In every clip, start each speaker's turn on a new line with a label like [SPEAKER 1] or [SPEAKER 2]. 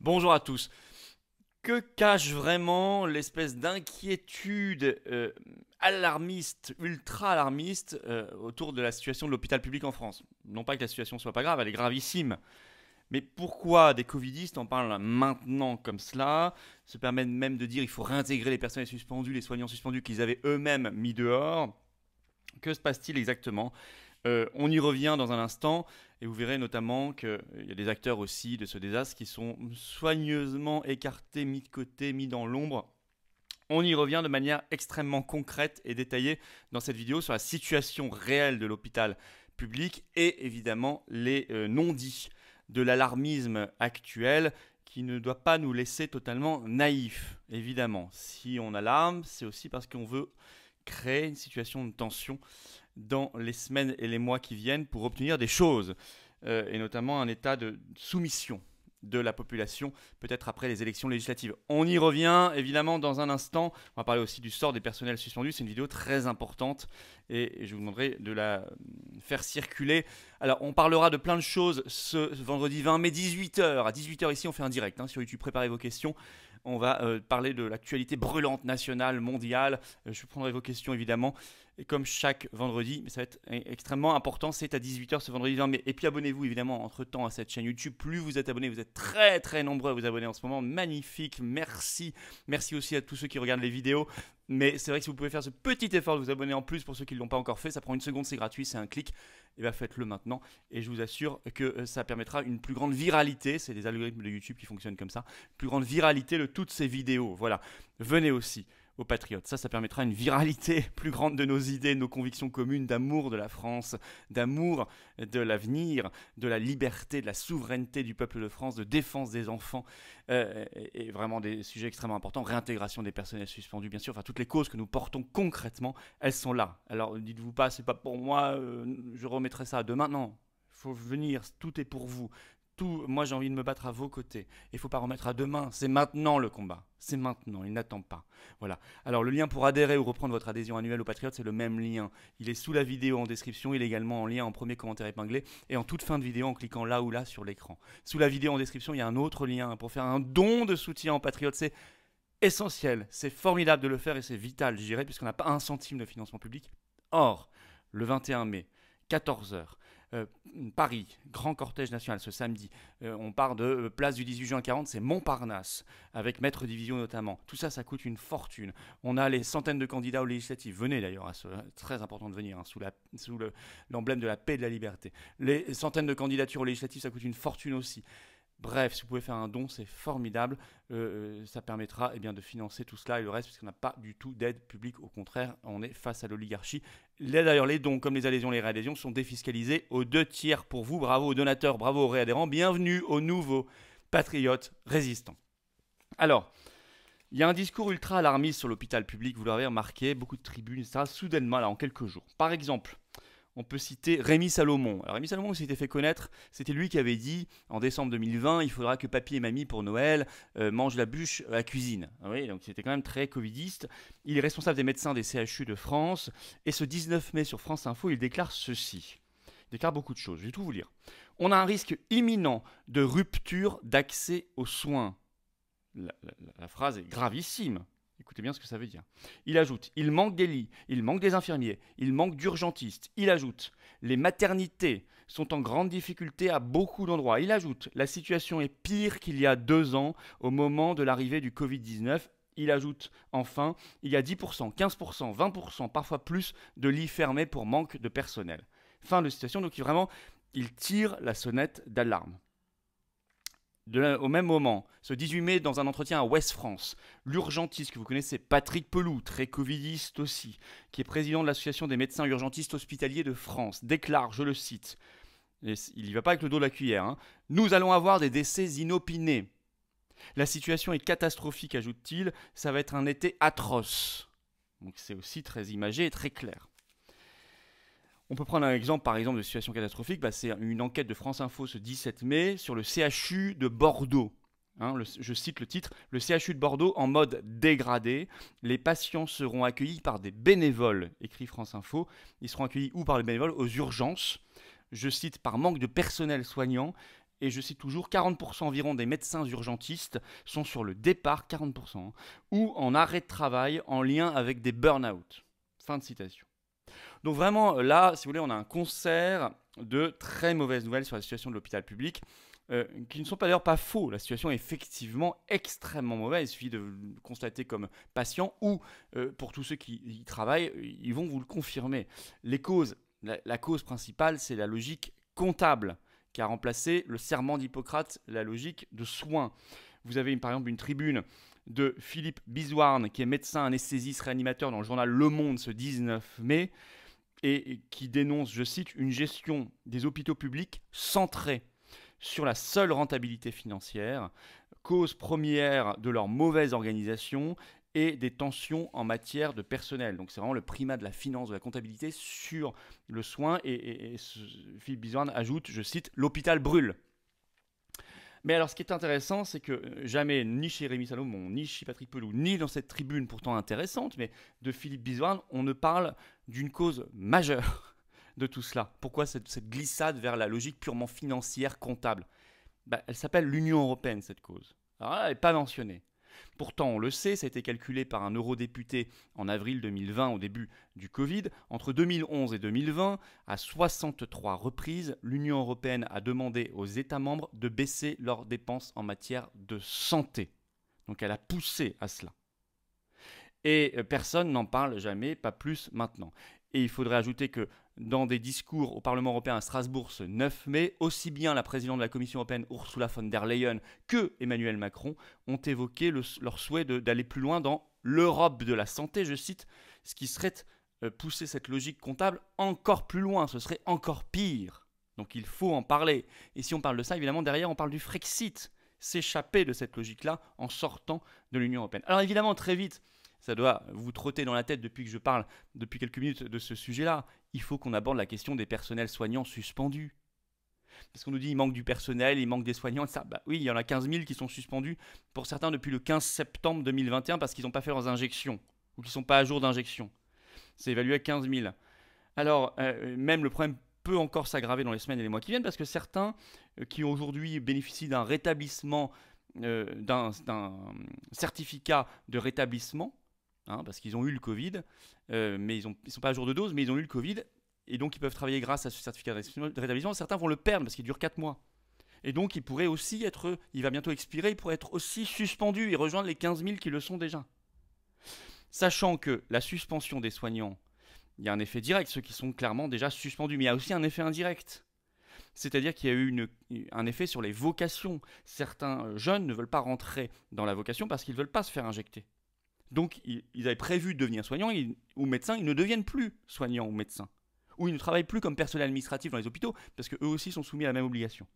[SPEAKER 1] Bonjour à tous. Que cache vraiment l'espèce d'inquiétude euh, alarmiste, ultra alarmiste euh, autour de la situation de l'hôpital public en France Non pas que la situation soit pas grave, elle est gravissime. Mais pourquoi des Covidistes en parlent maintenant comme cela Se permettent même de dire qu'il faut réintégrer les personnes suspendues, les soignants suspendus qu'ils avaient eux-mêmes mis dehors. Que se passe-t-il exactement euh, On y revient dans un instant. Et vous verrez notamment qu'il euh, y a des acteurs aussi de ce désastre qui sont soigneusement écartés, mis de côté, mis dans l'ombre. On y revient de manière extrêmement concrète et détaillée dans cette vidéo sur la situation réelle de l'hôpital public et évidemment les euh, non-dits de l'alarmisme actuel qui ne doit pas nous laisser totalement naïfs, évidemment. Si on alarme, c'est aussi parce qu'on veut créer une situation de tension dans les semaines et les mois qui viennent pour obtenir des choses, euh, et notamment un état de soumission de la population, peut-être après les élections législatives. On y revient évidemment dans un instant. On va parler aussi du sort des personnels suspendus. C'est une vidéo très importante et je vous demanderai de la faire circuler. Alors on parlera de plein de choses ce vendredi 20 mai 18h. À 18h ici on fait un direct hein. sur YouTube. Préparez vos questions. On va euh, parler de l'actualité brûlante nationale, mondiale. Euh, je prendrai vos questions évidemment. Et comme chaque vendredi, mais ça va être e- extrêmement important, c'est à 18h ce vendredi 20 Mais Et puis abonnez-vous évidemment entre-temps à cette chaîne YouTube. Plus vous êtes abonné, vous êtes très très nombreux à vous abonner en ce moment. Magnifique, merci. Merci aussi à tous ceux qui regardent les vidéos. Mais c'est vrai que si vous pouvez faire ce petit effort de vous abonner en plus pour ceux qui ne l'ont pas encore fait, ça prend une seconde, c'est gratuit, c'est un clic. Et eh bien faites-le maintenant. Et je vous assure que euh, ça permettra une plus grande viralité. C'est des algorithmes de YouTube qui fonctionnent comme ça. plus grande viralité de toutes ces vidéos. Voilà. Venez aussi aux patriotes. Ça, ça permettra une viralité plus grande de nos idées, nos convictions communes, d'amour de la France, d'amour de l'avenir, de la liberté, de la souveraineté du peuple de France, de défense des enfants, euh, et vraiment des sujets extrêmement importants, réintégration des personnels suspendus, bien sûr, enfin toutes les causes que nous portons concrètement, elles sont là. Alors ne dites-vous pas, c'est pas pour moi, euh, je remettrai ça à demain, non. Faut venir, tout est pour vous tout, moi j'ai envie de me battre à vos côtés. Il faut pas remettre à demain, c'est maintenant le combat. C'est maintenant, il n'attend pas. Voilà. Alors le lien pour adhérer ou reprendre votre adhésion annuelle au Patriote, c'est le même lien. Il est sous la vidéo en description, il est également en lien en premier commentaire épinglé et en toute fin de vidéo en cliquant là ou là sur l'écran. Sous la vidéo en description, il y a un autre lien pour faire un don de soutien au Patriote, c'est essentiel, c'est formidable de le faire et c'est vital, je dirais, puisqu'on n'a pas un centime de financement public. Or, le 21 mai, 14h, euh, Paris, grand cortège national ce samedi. Euh, on part de euh, place du 18 juin 40, c'est Montparnasse, avec maître division notamment. Tout ça, ça coûte une fortune. On a les centaines de candidats aux législatives. Venez d'ailleurs, c'est très important de venir, hein, sous, l'emblème de la paix et de la liberté. Les centaines de candidatures aux législatives, ça coûte une fortune aussi. Bref, si vous pouvez faire un don, c'est formidable. ça permettra eh bien, de financer tout cela et le reste, puisqu'on n'a pas du tout d'aide publique. Au contraire, on est face à l'oligarchie D'ailleurs, les dons, comme les allésions les réadhésions, sont défiscalisés aux deux tiers pour vous. Bravo aux donateurs, bravo aux réadhérents. Bienvenue aux nouveaux patriotes résistants. Alors, il y a un discours ultra alarmiste sur l'hôpital public, vous l'avez remarqué, beaucoup de tribunes, etc., soudainement, là, en quelques jours. Par exemple, on peut citer Rémi Salomon. Rémi Salomon s'était fait connaître, c'était lui qui avait dit en décembre 2020 il faudra que papy et mamie pour Noël euh, mangent la bûche à la cuisine. Ah oui, donc c'était quand même très covidiste. Il est responsable des médecins des CHU de France et ce 19 mai sur France Info, il déclare ceci. Il déclare beaucoup de choses, je vais tout vous lire. On a un risque imminent de rupture d'accès aux soins. la phrase est gravissime, Écoutez bien ce que ça veut dire. Il ajoute, il manque des lits, il manque des infirmiers, il manque d'urgentistes. Il ajoute, les maternités sont en grande difficulté à beaucoup d'endroits. Il ajoute, la situation est pire qu'il y a deux ans au moment de l'arrivée du Covid-19. Il ajoute, enfin, il y a 10%, 15%, 20%, parfois plus de lits fermés pour manque de personnel. Fin de citation, donc vraiment, il tire la sonnette d'alarme au même moment, ce 18 mai, dans un entretien à Ouest France, l'urgentiste que vous connaissez, Patrick Peloux, très covidiste aussi, qui est président de l'Association des médecins urgentistes hospitaliers de France, déclare, je le cite, il n'y va pas avec le dos de la cuillère, hein, nous allons avoir des décès inopinés. La situation est catastrophique, ajoute-t-il, ça va être un été atroce. Donc c'est aussi très imagé et très clair. On peut prendre un exemple, par exemple, de situation catastrophique. Bah, c'est une enquête de France Info ce 17 mai sur le CHU de Bordeaux. Hein, je cite le titre, le CHU de Bordeaux en mode dégradé, les patients seront accueillis par des bénévoles, écrit France Info, ils seront accueillis ou par les bénévoles aux urgences, je cite par manque de personnel soignant, et je cite toujours 40% environ des médecins urgentistes sont sur le départ, 40%, ou en arrêt de travail en lien avec des burn-out. Fin de citation. Donc vraiment, euh, là, si vous voulez, on a un concert de très mauvaises nouvelles sur la situation de l'hôpital public. Euh, qui ne sont d'ailleurs pas faux. La situation est effectivement extrêmement mauvaise. Il suffit de le constater comme patient ou euh, pour tous ceux qui y travaillent, ils vont vous le confirmer. Les causes, la, cause principale, c'est la logique comptable qui a remplacé le serment d'Hippocrate, la logique de soins. Vous avez par exemple une tribune de Philippe Bizouarn, qui est médecin anesthésiste réanimateur dans le journal Le Monde ce 19 mai, et qui dénonce, je cite, une gestion des hôpitaux publics centrée sur la seule rentabilité financière, cause première de leur mauvaise organisation et des tensions en matière de personnel. Donc c'est vraiment le primat de la finance, de la comptabilité sur le soin. Et, Philippe ajoute, je cite, l'hôpital brûle. Mais alors, ce qui est intéressant, c'est que euh, jamais, ni chez Rémi Salomon, ni chez Patrick Pelou, ni dans cette tribune pourtant intéressante, mais de Philippe Bizouarn, on ne parle d'une cause majeure de tout cela. Pourquoi cette, glissade vers la logique purement financière, comptable bah, Elle s'appelle l'Union européenne, cette cause. Alors là, elle n'est pas mentionnée. Pourtant, on le sait, ça a été calculé par un eurodéputé en avril 2020 au début du Covid. Entre 2011 et 2020, à 63 reprises, l'Union européenne a demandé aux États membres de baisser leurs dépenses en matière de santé. Donc elle a poussé à cela. Et euh, personne n'en parle jamais, pas plus maintenant. Et il faudrait ajouter que dans des discours au Parlement européen à Strasbourg ce 9 mai, aussi bien la présidente de la Commission européenne Ursula von der Leyen que Emmanuel Macron ont évoqué leur souhait d'aller plus loin dans l'Europe de la santé, je cite, ce qui serait euh, pousser cette logique comptable encore plus loin, ce serait encore pire. Donc il faut en parler. Et si on parle de ça, évidemment, derrière, on parle du Frexit, s'échapper de cette logique-là en sortant de l'Union européenne. Alors évidemment, très vite, ça doit vous trotter dans la tête depuis que je parle, depuis quelques minutes, de ce sujet-là. Il faut qu'on aborde la question des personnels soignants suspendus. Parce qu'on nous dit il manque du personnel, il manque des soignants, etc. Bah oui, il y en a 15 000 qui sont suspendus, pour certains depuis le 15 septembre 2021, parce qu'ils n'ont pas fait leurs injections, ou qu'ils ne sont pas à jour d'injection. C'est évalué à 15 000. Alors, euh, même le problème peut encore s'aggraver dans les semaines et les mois qui viennent, parce que certains euh, qui aujourd'hui bénéficient d'un rétablissement, euh, d'un certificat de rétablissement, Hein, parce qu'ils ont eu le Covid, euh, mais ils ne sont pas à jour de dose, mais ils ont eu le Covid, et donc ils peuvent travailler grâce à ce certificat de rétablissement. Certains vont le perdre parce qu'il dure 4 mois. Et donc il pourrait aussi être, il va bientôt expirer, il pourrait être aussi suspendu et rejoindre les 15 000 qui le sont déjà. Sachant que la suspension des soignants, il y a un effet direct, ceux qui sont clairement déjà suspendus, mais il y a aussi un effet indirect. C'est-à-dire qu'il y a eu un effet sur les vocations. Certains jeunes ne veulent pas rentrer dans la vocation parce qu'ils ne veulent pas se faire injecter. Donc ils, avaient prévu de devenir soignants ou médecins, ils ne deviennent plus soignants ou médecins. Ou ils ne travaillent plus comme personnel administratif dans les hôpitaux, parce qu'eux aussi sont soumis à la même obligation.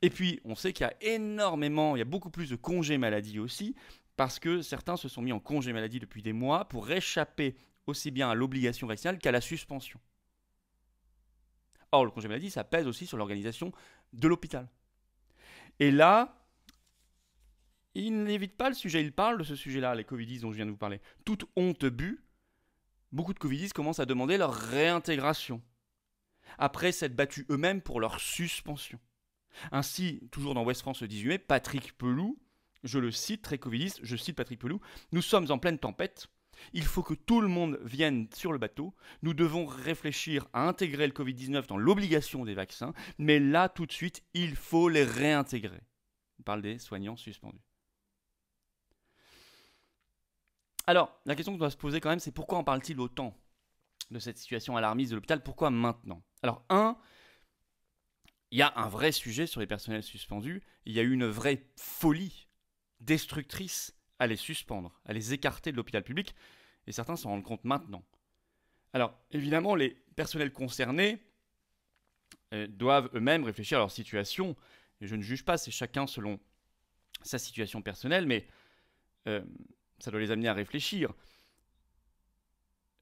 [SPEAKER 1] Et puis, on sait qu'il y a énormément, il y a beaucoup plus de congés maladie aussi, parce que certains se sont mis en congé maladie depuis des mois pour échapper aussi bien à l'obligation vaccinale qu'à la suspension. Or, le congé maladie, ça pèse aussi sur l'organisation de l'hôpital. Et là, il n'évite pas le sujet, il parle de ce sujet-là, les Covid-19 dont je viens de vous parler. Toute honte bue, beaucoup de Covid-19 commencent à demander leur réintégration, après s'être battus eux-mêmes pour leur suspension. Ainsi, toujours dans West France le 18 mai, Patrick Peloux, je le cite, très Covidiste, je cite Patrick Peloux, nous sommes en pleine tempête, il faut que tout le monde vienne sur le bateau. Nous devons réfléchir à intégrer le Covid-19 dans l'obligation des vaccins, mais là tout de suite, il faut les réintégrer. On parle des soignants suspendus. Alors, la question qu'on doit se poser quand même, c'est pourquoi en parle-t-il autant de cette situation alarmiste de l'hôpital Pourquoi maintenant Alors, un, il y a un vrai sujet sur les personnels suspendus. Il y a eu une vraie folie destructrice à les suspendre, à les écarter de l'hôpital public. Et certains s'en rendent compte maintenant. Alors, évidemment, les personnels concernés euh, doivent eux-mêmes réfléchir à leur situation. Et je ne juge pas, c'est chacun selon sa situation personnelle, mais euh, ça doit les amener à réfléchir.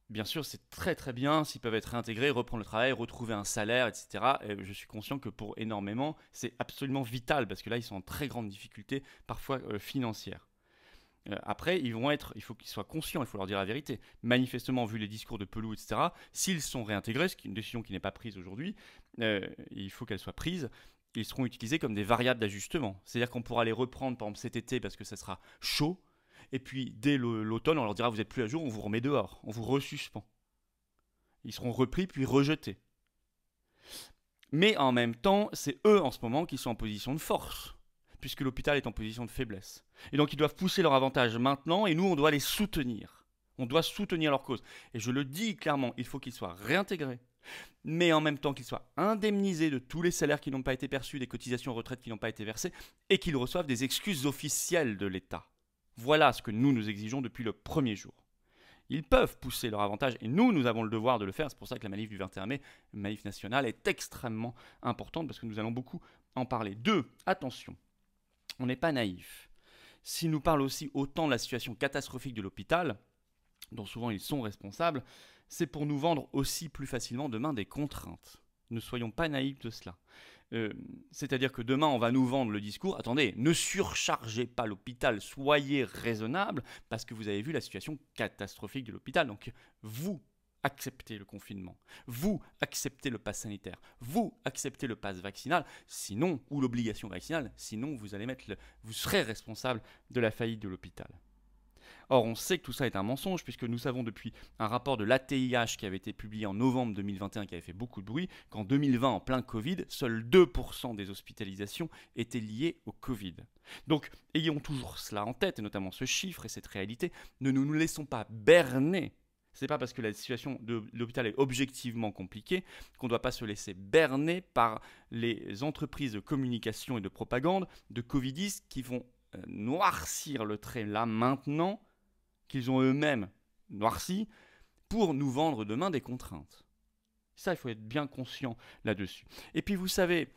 [SPEAKER 1] Bien sûr, c'est très très bien s'ils peuvent être réintégrés, reprendre le travail, retrouver un salaire, etc. je suis conscient que pour énormément, c'est absolument vital parce que là, ils sont en très grande difficulté, parfois euh, financière. Euh, après, ils vont être, il faut qu'ils soient conscients, il faut leur dire la vérité. Manifestement, vu les discours de Pelou, etc., s'ils sont réintégrés, ce qui est une décision qui n'est pas prise aujourd'hui, euh, il faut qu'elle soit prise ils seront utilisés comme des variables d'ajustement. C'est-à-dire qu'on pourra les reprendre, par exemple, cet été parce que ça sera chaud, et puis, dès l'automne, on leur dira, vous n'êtes plus à jour, on vous remet dehors, on vous resuspend. Ils seront repris puis rejetés. Mais en même temps, c'est eux en ce moment qui sont en position de force, puisque l'hôpital est en position de faiblesse. Et donc ils doivent pousser leur avantage maintenant, et nous, on doit les soutenir. On doit soutenir leur cause. Et je le dis clairement, il faut qu'ils soient réintégrés, mais en même temps qu'ils soient indemnisés de tous les salaires qui n'ont pas été perçus, des cotisations retraites qui n'ont pas été versées, et qu'ils reçoivent des excuses officielles de l'État. Voilà ce que nous nous exigeons depuis le premier jour. Ils peuvent pousser leur avantage et nous, nous avons le devoir de le faire. C'est pour ça que la manif du 21 mai, manif nationale, est extrêmement importante parce que nous allons beaucoup en parler. Deux, attention, on n'est pas naïf. S'ils nous parlent aussi autant de la situation catastrophique de l'hôpital, dont souvent ils sont responsables, c'est pour nous vendre aussi plus facilement demain des contraintes. Ne soyons pas naïfs de cela. Euh, c'est-à-dire que demain, on va nous vendre le discours, attendez, ne surchargez pas l'hôpital, soyez raisonnable, parce que vous avez vu la situation catastrophique de l'hôpital. Donc, vous acceptez le confinement, vous acceptez le pass sanitaire, vous acceptez le pass vaccinal, sinon, ou l'obligation vaccinale, sinon vous allez mettre vous serez responsable de la faillite de l'hôpital. Or, on sait que tout ça est un mensonge, puisque nous savons depuis un rapport de l'ATIH qui avait été publié en novembre 2021, qui avait fait beaucoup de bruit, qu'en 2020, en plein Covid, seuls 2% des hospitalisations étaient liées au Covid. Donc, ayons toujours cela en tête, et notamment ce chiffre et cette réalité. Ne nous, nous laissons pas berner c'est pas parce que la situation de l'hôpital est objectivement compliquée qu'on ne doit pas se laisser berner par les entreprises de communication et de propagande de Covidistes qui vont euh, noircir le trait là maintenant qu'ils ont eux-mêmes noirci pour nous vendre demain des contraintes. Ça, il faut être bien conscient là-dessus. Et puis, vous savez,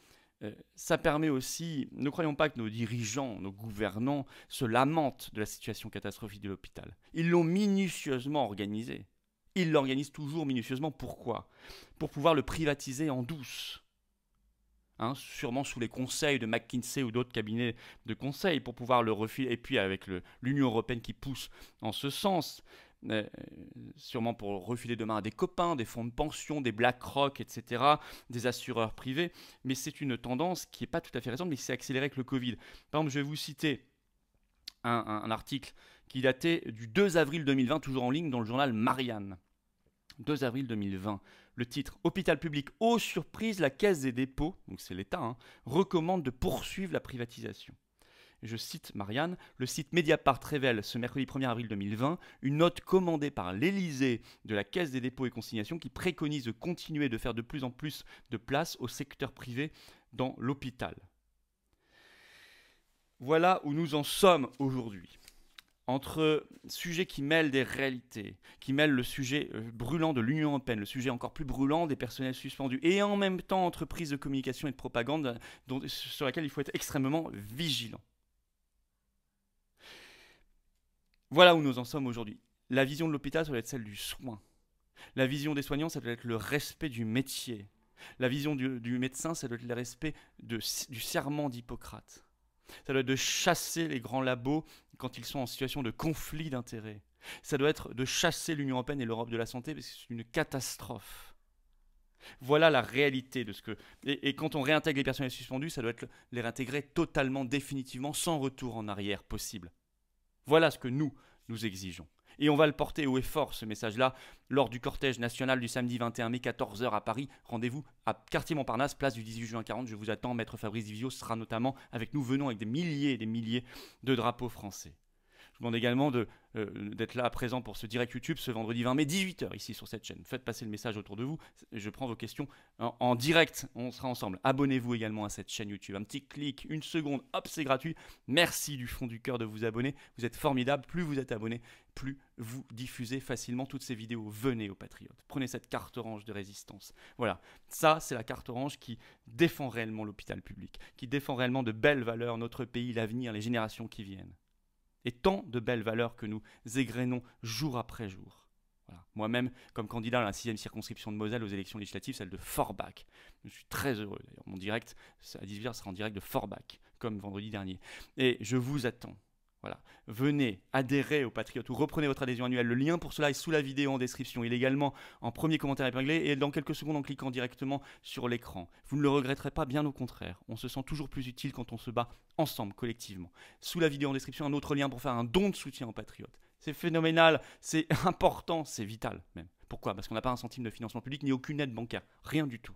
[SPEAKER 1] euh, ça permet aussi, ne croyons pas que nos dirigeants, nos gouvernants se lamentent de la situation catastrophique de l'hôpital. Ils l'ont minutieusement organisé. Ils l'organisent toujours minutieusement. Pourquoi Pour pouvoir le privatiser en douce. Hein, sûrement sous les conseils de McKinsey ou d'autres cabinets de conseil pour pouvoir le refiler, et puis avec l'Union européenne qui pousse en ce sens, euh, sûrement pour refiler demain à des copains, des fonds de pension, des BlackRock, etc., des assureurs privés, mais c'est une tendance qui n'est pas tout à fait récente, mais qui s'est accélérée avec le Covid. Par exemple, je vais vous citer un, un article qui datait du 2 avril 2020, toujours en ligne, dans le journal Marianne. 2 avril 2020. Le titre Hôpital public, aux surprise, la Caisse des dépôts, donc c'est l'État, hein, recommande de poursuivre la privatisation. Je cite Marianne, le site Mediapart révèle ce mercredi 1er avril 2020 une note commandée par l'Élysée de la Caisse des dépôts et consignations qui préconise de continuer de faire de plus en plus de place au secteur privé dans l'hôpital. Voilà où nous en sommes aujourd'hui entre sujets qui mêlent des réalités, qui mêlent le sujet euh, brûlant de l'Union européenne, le sujet encore plus brûlant des personnels suspendus, et en même temps entreprise de communication et de propagande euh, sur laquelle il faut être extrêmement vigilant. Voilà où nous en sommes aujourd'hui. La vision de l'hôpital, ça doit être celle du soin. La vision des soignants, ça doit être le respect du métier. La vision du, médecin, ça doit être le respect du serment d'Hippocrate. Ça doit être de chasser les grands labos quand ils sont en situation de conflit d'intérêts. Ça doit être de chasser l'Union européenne et l'Europe de la santé parce que c'est une catastrophe. Voilà la réalité de ce que. Et, quand on réintègre les personnels suspendus, ça doit être les réintégrer totalement, définitivement, sans retour en arrière possible. Voilà ce que nous, nous exigeons. Et on va le porter haut et fort, ce message-là, lors du cortège national du samedi 21 mai, 14h à Paris. Rendez-vous à quartier Montparnasse, place du 18 juin 40. Je vous attends. Maître Fabrice Divio sera notamment avec nous. Venons avec des milliers et des milliers de drapeaux français vous demande également euh, d'être là à présent pour ce direct YouTube ce vendredi 20 mai, 18h ici sur cette chaîne. Faites passer le message autour de vous. Je prends vos questions en, direct. On sera ensemble. Abonnez-vous également à cette chaîne YouTube. Un petit clic, une seconde, hop, c'est gratuit. Merci du fond du cœur de vous abonner. Vous êtes formidable. Plus vous êtes abonné, plus vous diffusez facilement toutes ces vidéos. Venez aux Patriotes. Prenez cette carte orange de résistance. Voilà. Ça, c'est la carte orange qui défend réellement l'hôpital public, qui défend réellement de belles valeurs, notre pays, l'avenir, les générations qui viennent. Et tant de belles valeurs que nous égrénons jour après jour. Moi-même, comme candidat à la sixième circonscription de Moselle aux élections législatives, celle de Forbach. Je suis très heureux d'ailleurs. Mon direct à 18h sera en direct de Forbach, comme vendredi dernier. Et je vous attends. Voilà. Venez, adhérer aux Patriotes ou reprenez votre adhésion annuelle. Le lien pour cela est sous la vidéo en description. Il est également en premier commentaire épinglé et dans quelques secondes en cliquant directement sur l'écran. Vous ne le regretterez pas, bien au contraire. On se sent toujours plus utile quand on se bat ensemble, collectivement. Sous la vidéo en description, un autre lien pour faire un don de soutien aux Patriotes. C'est phénoménal, c'est important, c'est vital même. Pourquoi Parce qu'on n'a pas un centime de financement public ni aucune aide bancaire. Rien du tout.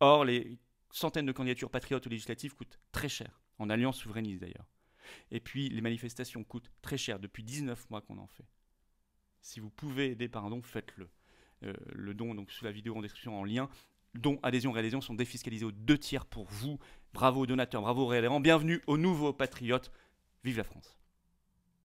[SPEAKER 1] Or, les centaines de candidatures patriotes ou législatives coûtent très cher, en alliance souverainiste d'ailleurs. Et puis, les manifestations coûtent très cher, depuis 19 mois qu'on en fait. Si vous pouvez aider par un don, faites-le. Euh, le don, donc sous la vidéo en description en lien, dont adhésion réadhésion sont défiscalisés aux deux tiers pour vous. Bravo donateurs, bravo aux réadhérents, bienvenue aux nouveaux patriotes. Vive la France.